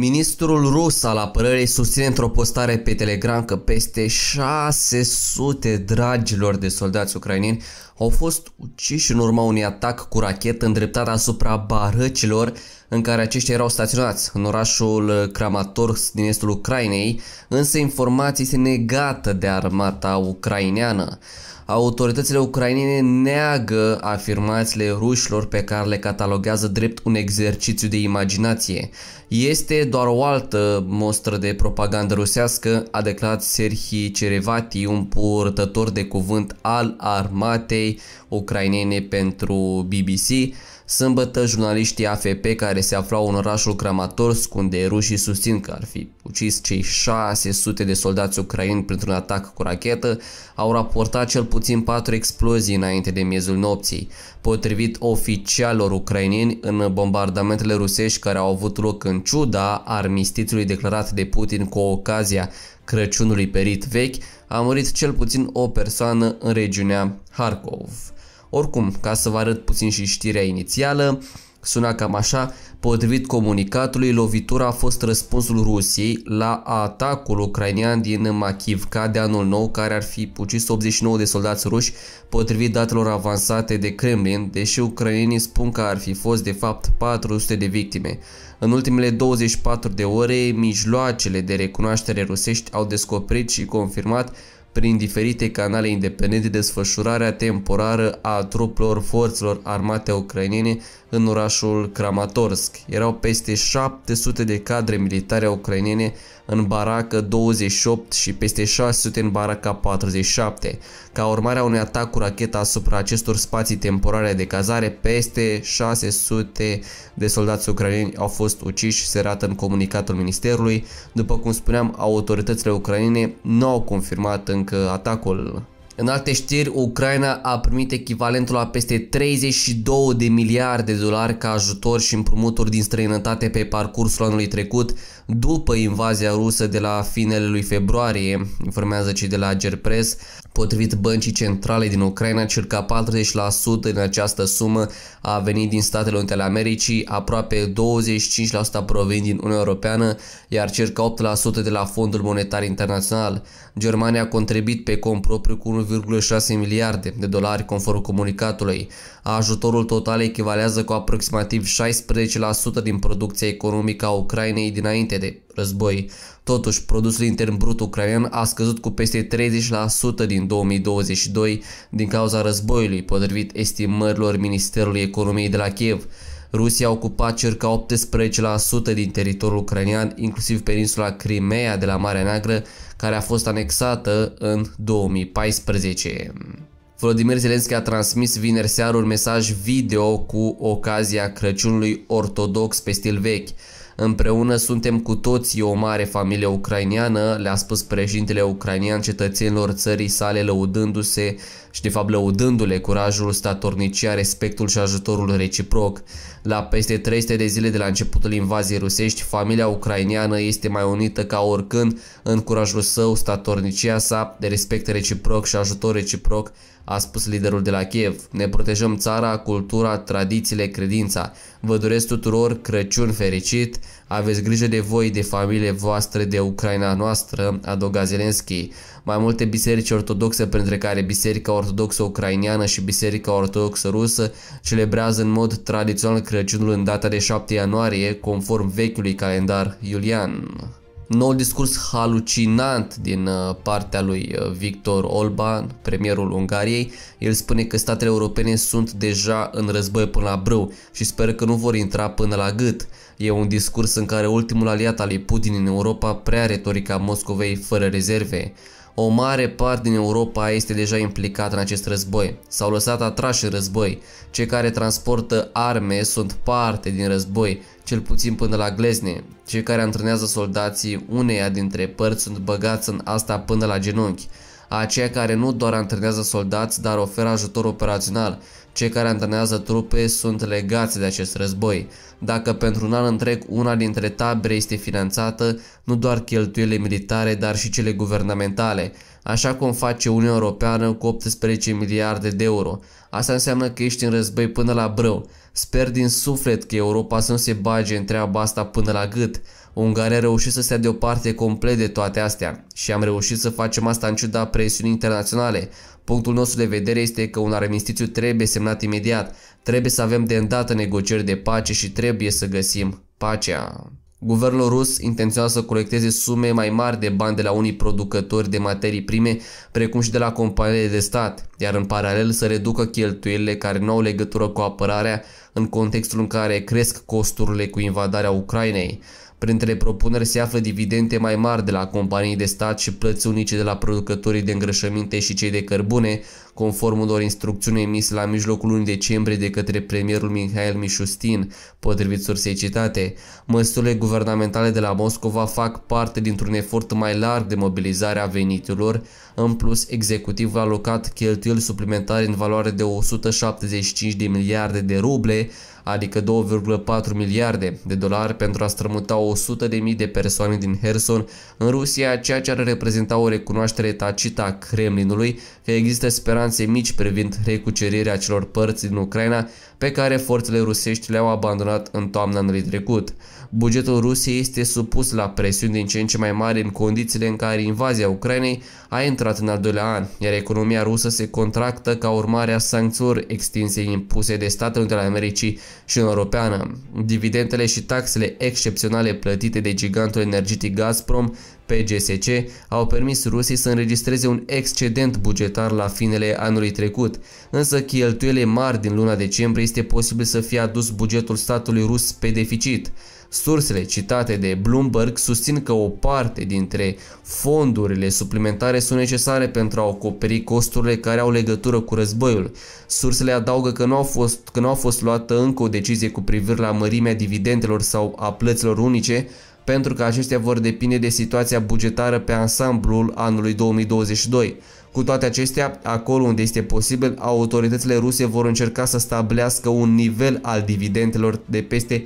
Ministrul rus al apărării susține într-o postare pe Telegram că peste 600 dragilor de soldați ucraineni au fost uciși în urma unui atac cu rachetă îndreptat asupra barăcilor în care aceștia erau staționați în orașul Kramatorsk din estul Ucrainei, însă informații se negată de armata ucraineană. Autoritățile ucrainene neagă afirmațiile rușilor pe care le cataloguează drept un exercițiu de imaginație. Este doar o altă mostră de propagandă rusească, a declarat Serhii Cerevati, un purtător de cuvânt al armatei ucrainene pentru BBC, Sâmbătă, jurnaliștii AFP care se aflau în orașul Kramatorsk, unde rușii susțin că ar fi ucis cei 600 de soldați ucraini printr-un atac cu rachetă, au raportat cel puțin 4 explozii înainte de miezul nopții. Potrivit oficialor ucraineni, în bombardamentele rusești care au avut loc în ciuda armistițiului declarat de Putin cu ocazia Crăciunului perit vechi, a murit cel puțin o persoană în regiunea Harkov. Oricum, ca să vă arăt puțin și știrea inițială, suna cam așa, potrivit comunicatului, lovitura a fost răspunsul Rusiei la atacul ucrainean din Makivka de anul nou, care ar fi pucis 89 de soldați ruși, potrivit datelor avansate de Kremlin, deși ucrainenii spun că ar fi fost de fapt 400 de victime. În ultimele 24 de ore, mijloacele de recunoaștere rusești au descoperit și confirmat prin diferite canale independente desfășurarea temporară a trupelor forțelor armate ucrainene în orașul Kramatorsk. Erau peste 700 de cadre militare ucrainene în baracă 28 și peste 600 în baraca 47 ca urmare a unui atac cu racheta asupra acestor spații temporare de cazare, peste 600 de soldați ucraineni au fost uciși, se rată în comunicatul ministerului. După cum spuneam, autoritățile ucrainene nu au confirmat încă atacul. În alte știri, Ucraina a primit echivalentul la peste 32 de miliarde de dolari ca ajutor și împrumuturi din străinătate pe parcursul anului trecut, după invazia rusă de la finele lui februarie, informează cei de la Agerpres. Potrivit băncii centrale din Ucraina, circa 40% din această sumă a venit din Statele Unite ale Americii, aproape 25% provin din Uniunea Europeană, iar circa 8% de la Fondul Monetar Internațional. Germania a contribuit pe cont propriu cu 1,6 miliarde de dolari conform comunicatului. Ajutorul total echivalează cu aproximativ 16% din producția economică a Ucrainei dinainte de război. Totuși, produsul intern brut ucrainean a scăzut cu peste 30% din 2022 din cauza războiului, potrivit estimărilor Ministerului Economiei de la Kiev. Rusia a ocupat circa 18% din teritoriul ucrainean, inclusiv peninsula Crimea de la Marea Neagră, care a fost anexată în 2014. Vladimir Zelenski a transmis vineri seară un mesaj video cu ocazia Crăciunului ortodox pe stil vechi. Împreună suntem cu toții o mare familie ucraineană, le-a spus președintele ucrainian cetățenilor țării sale lăudându-se și de fapt lăudându-le curajul statornicia, respectul și ajutorul reciproc. La peste 300 de zile de la începutul invaziei rusești, familia ucraineană este mai unită ca oricând în curajul său, statornicia sa, de respect reciproc și ajutor reciproc, a spus liderul de la Kiev. Ne protejăm țara, cultura, tradițiile, credința. Vă doresc tuturor Crăciun fericit, aveți grijă de voi, de familie voastră, de Ucraina noastră, adăuga Zelenski. Mai multe biserici ortodoxe, printre care Biserica Ortodoxă Ortodoxă Ucraineană și Biserica Ortodoxă Rusă celebrează în mod tradițional Crăciunul în data de 7 ianuarie, conform vechiului calendar iulian. Noul discurs halucinant din uh, partea lui uh, Victor Olban, premierul Ungariei, el spune că statele europene sunt deja în război până la brâu și speră că nu vor intra până la gât. E un discurs în care ultimul aliat al lui Putin în Europa prea retorica Moscovei fără rezerve. O mare parte din Europa este deja implicată în acest război. S-au lăsat atrași în război. Cei care transportă arme sunt parte din război, cel puțin până la glezne. Cei care antrenează soldații uneia dintre părți sunt băgați în asta până la genunchi aceia care nu doar antrenează soldați, dar oferă ajutor operațional. Cei care antrenează trupe sunt legați de acest război. Dacă pentru un an întreg una dintre tabere este finanțată, nu doar cheltuielile militare, dar și cele guvernamentale, așa cum face Uniunea Europeană cu 18 miliarde de euro. Asta înseamnă că ești în război până la brâu. Sper din suflet că Europa să nu se bage în treaba asta până la gât. Ungaria a reușit să stea deoparte complet de toate astea și am reușit să facem asta în ciuda presiunii internaționale. Punctul nostru de vedere este că un armistițiu trebuie semnat imediat, trebuie să avem de îndată negocieri de pace și trebuie să găsim pacea. Guvernul rus intenționa să colecteze sume mai mari de bani de la unii producători de materii prime, precum și de la companiile de stat, iar în paralel să reducă cheltuielile care nu au legătură cu apărarea în contextul în care cresc costurile cu invadarea Ucrainei. Printre propuneri se află dividende mai mari de la companii de stat și plăți unice de la producătorii de îngrășăminte și cei de cărbune, conform unor instrucțiuni emise la mijlocul lunii decembrie de către premierul Mihail Mișustin, potrivit sursei citate. Măsurile guvernamentale de la Moscova fac parte dintr-un efort mai larg de mobilizare a veniturilor, în plus executivul a alocat cheltuieli suplimentare în valoare de 175 de miliarde de ruble, adică 2,4 miliarde de dolari pentru a strămuta 100.000 de mii de persoane din Herson în Rusia, ceea ce ar reprezenta o recunoaștere tacită a Kremlinului că există speranțe mici privind recucerirea celor părți din Ucraina pe care forțele rusești le-au abandonat în toamna anului trecut bugetul Rusiei este supus la presiuni din ce în ce mai mari în condițiile în care invazia Ucrainei a intrat în al doilea an, iar economia rusă se contractă ca urmare a sancțiunilor extinse impuse de Statele Unite ale Americii și în Europeană. Dividendele și taxele excepționale plătite de gigantul energetic Gazprom PGSC au permis Rusiei să înregistreze un excedent bugetar la finele anului trecut, însă cheltuielile mari din luna decembrie este posibil să fie adus bugetul statului rus pe deficit. Sursele citate de Bloomberg susțin că o parte dintre fondurile suplimentare sunt necesare pentru a acoperi costurile care au legătură cu războiul. Sursele adaugă că nu, a fost, că nu a fost luată încă o decizie cu privire la mărimea dividendelor sau a plăților unice, pentru că acestea vor depinde de situația bugetară pe ansamblul anului 2022. Cu toate acestea, acolo unde este posibil, autoritățile ruse vor încerca să stabilească un nivel al dividendelor de peste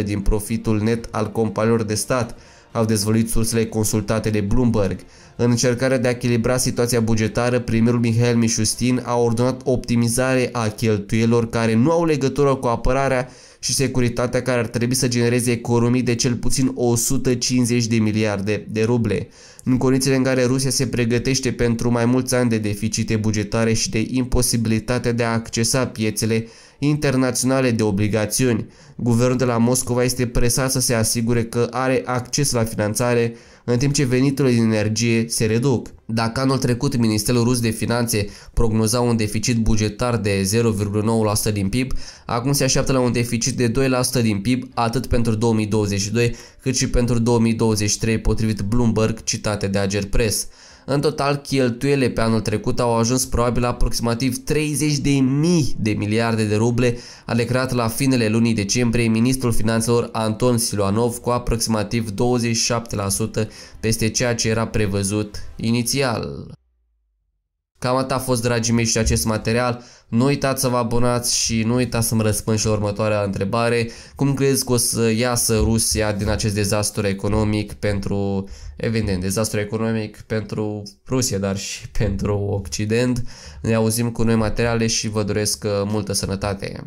50% din profitul net al companiilor de stat, au dezvăluit sursele consultate de Bloomberg. În încercarea de a echilibra situația bugetară, primerul Mihail Mișustin a ordonat optimizare a cheltuielor care nu au legătură cu apărarea și securitatea care ar trebui să genereze economii de cel puțin 150 de miliarde de ruble, în condițiile în care Rusia se pregătește pentru mai mulți ani de deficite bugetare și de imposibilitatea de a accesa piețele internaționale de obligațiuni. Guvernul de la Moscova este presat să se asigure că are acces la finanțare în timp ce veniturile din energie se reduc. Dacă anul trecut Ministerul Rus de Finanțe prognoza un deficit bugetar de 0,9% din PIB, acum se așteaptă la un deficit de 2% din PIB atât pentru 2022 cât și pentru 2023 potrivit Bloomberg citate de Ager Press. În total, cheltuielile pe anul trecut au ajuns probabil aproximativ 30 de mii de miliarde de ruble, a declarat la finele lunii decembrie ministrul finanțelor Anton Siluanov cu aproximativ 27% peste ceea ce era prevăzut inițial. Cam atât a fost, dragii mei, și acest material. Nu uitați să vă abonați și nu uitați să-mi răspund și la următoarea întrebare. Cum crezi că o să iasă Rusia din acest dezastru economic pentru, evident, dezastru economic pentru Rusia, dar și pentru Occident? Ne auzim cu noi materiale și vă doresc uh, multă sănătate!